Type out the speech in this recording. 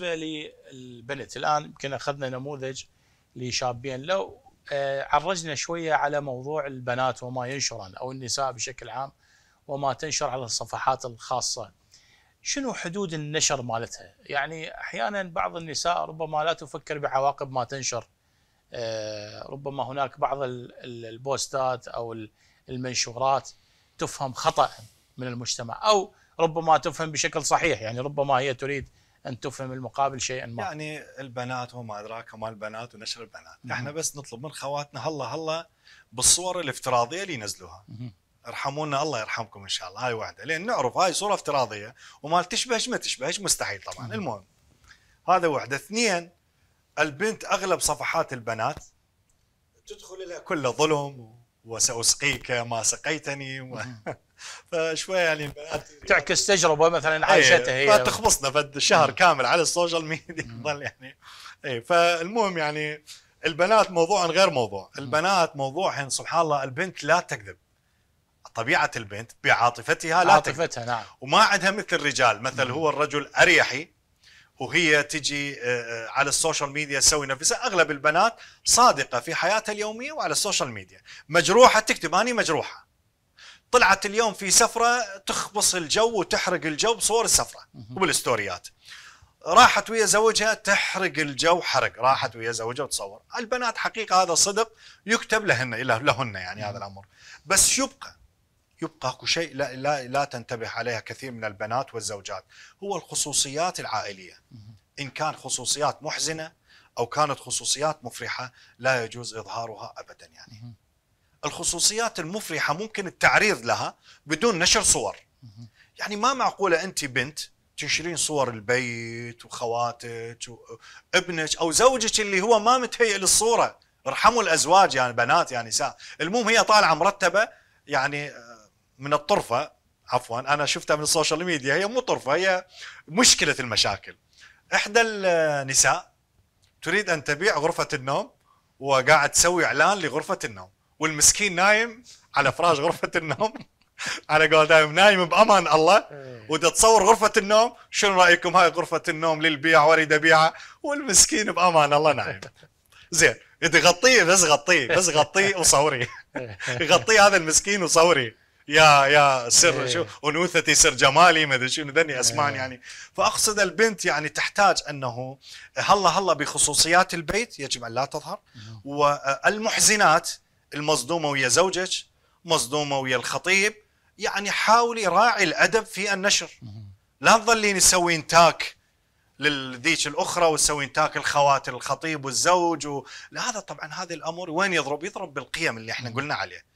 بالنسبه للبنت الان يمكن اخذنا نموذج لشابين لو آه، عرجنا شويه على موضوع البنات وما ينشرن او النساء بشكل عام وما تنشر على الصفحات الخاصه شنو حدود النشر مالتها؟ يعني احيانا بعض النساء ربما لا تفكر بعواقب ما تنشر آه، ربما هناك بعض البوستات او المنشورات تفهم خطا من المجتمع او ربما تفهم بشكل صحيح يعني ربما هي تريد ان تفهم المقابل شيئا ما يعني البنات وما ادراك ما البنات ونشر البنات احنا بس نطلب من خواتنا هلا هلا بالصور الافتراضيه اللي ينزلوها ارحمونا الله يرحمكم ان شاء الله هاي واحده لان نعرف هاي صوره افتراضيه وما تشبهش ما تشبهش مستحيل طبعا المهم هذا واحده اثنين البنت اغلب صفحات البنات تدخل لها كل ظلم وساسقيك ما سقيتني و... فشويه يعني تعكس تجربه مثلا عايشتها هي فتخبصنا شهر كامل على السوشيال ميديا ظل يعني اي فالمهم يعني البنات موضوع غير موضوع البنات موضوعهن سبحان الله البنت لا تكذب طبيعه البنت بعاطفتها لا عاطفتها تكذب. نعم وما عندها مثل الرجال مثل هو الرجل اريحي وهي تجي آه، آه، على السوشيال ميديا تسوي نفسها اغلب البنات صادقه في حياتها اليوميه وعلى السوشيال ميديا مجروحه تكتب اني مجروحه طلعت اليوم في سفره تخبص الجو وتحرق الجو بصور السفره وبالستوريات راحت ويا زوجها تحرق الجو حرق راحت ويا زوجها وتصور البنات حقيقه هذا صدق يكتب لهن لهن يعني هذا الامر بس يبقى يبقى شيء لا, لا, لا تنتبه عليها كثير من البنات والزوجات هو الخصوصيات العائليه ان كان خصوصيات محزنه او كانت خصوصيات مفرحه لا يجوز اظهارها ابدا يعني الخصوصيات المفرحه ممكن التعريض لها بدون نشر صور يعني ما معقوله انت بنت تنشرين صور البيت وخواتك وابنك او زوجك اللي هو ما متهيئ للصوره ارحموا الازواج يعني بنات يعني نساء المهم هي طالعه مرتبه يعني من الطرفه عفوا انا شفتها من السوشيال ميديا هي مو طرفه هي مشكله المشاكل احدى النساء تريد ان تبيع غرفه النوم وقاعد تسوي اعلان لغرفه النوم والمسكين نايم على فراش غرفه النوم على قول دايم نايم بامان الله وده إيه. تصور غرفه النوم شنو رايكم هاي غرفه النوم للبيع واريد ابيعها والمسكين بامان الله نايم زين غطيه بس غطيه بس غطيه وصوري غطيه هذا المسكين وصوري يا يا سر إيه. شو انوثتي سر جمالي ما ادري شنو ذني إيه. يعني فاقصد البنت يعني تحتاج انه هلا هلا بخصوصيات البيت يجب ان لا تظهر نعم. والمحزنات المصدومه ويا زوجك مصدومه ويا الخطيب يعني حاولي راعي الادب في النشر لا تظلين تسوين تاك للذيك الاخرى وتسوين تاك الخوات الخطيب والزوج و... هذا طبعا هذه الامور وين يضرب؟ يضرب بالقيم اللي احنا قلنا عليه